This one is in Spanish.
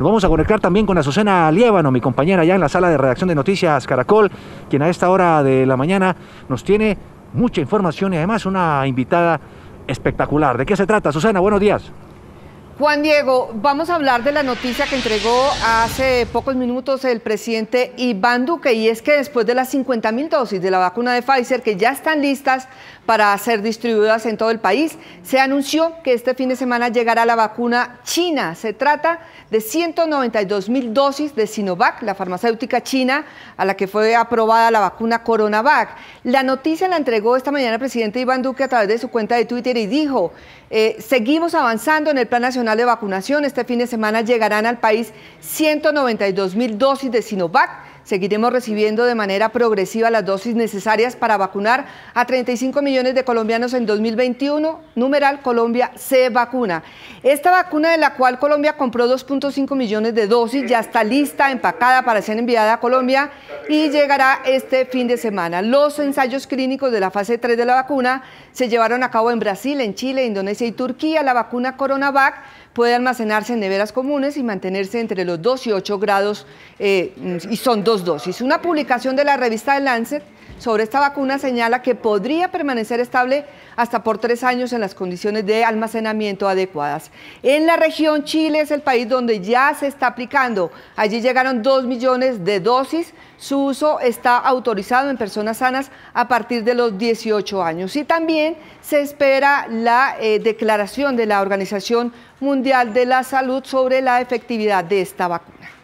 Nos vamos a conectar también con Azucena Lievano, mi compañera ya en la sala de redacción de Noticias Caracol, quien a esta hora de la mañana nos tiene mucha información y además una invitada espectacular. ¿De qué se trata, Susana? Buenos días. Juan Diego, vamos a hablar de la noticia que entregó hace pocos minutos el presidente Iván Duque y es que después de las 50 mil dosis de la vacuna de Pfizer que ya están listas para ser distribuidas en todo el país, se anunció que este fin de semana llegará la vacuna china. Se trata de 192 mil dosis de Sinovac, la farmacéutica china a la que fue aprobada la vacuna Coronavac. La noticia la entregó esta mañana el presidente Iván Duque a través de su cuenta de Twitter y dijo, eh, seguimos avanzando en el Plan Nacional de Vacunación, este fin de semana llegarán al país 192 mil dosis de Sinovac. Seguiremos recibiendo de manera progresiva las dosis necesarias para vacunar a 35 millones de colombianos en 2021. Numeral Colombia se vacuna. Esta vacuna de la cual Colombia compró 2.5 millones de dosis ya está lista, empacada para ser enviada a Colombia y llegará este fin de semana. Los ensayos clínicos de la fase 3 de la vacuna se llevaron a cabo en Brasil, en Chile, Indonesia y Turquía. La vacuna CoronaVac puede almacenarse en neveras comunes y mantenerse entre los 2 y 8 grados, eh, y son dos dosis. Una publicación de la revista The Lancet sobre esta vacuna señala que podría permanecer estable hasta por tres años en las condiciones de almacenamiento adecuadas. En la región Chile es el país donde ya se está aplicando. Allí llegaron dos millones de dosis. Su uso está autorizado en personas sanas a partir de los 18 años. Y también se espera la eh, declaración de la Organización Mundial de la Salud sobre la efectividad de esta vacuna.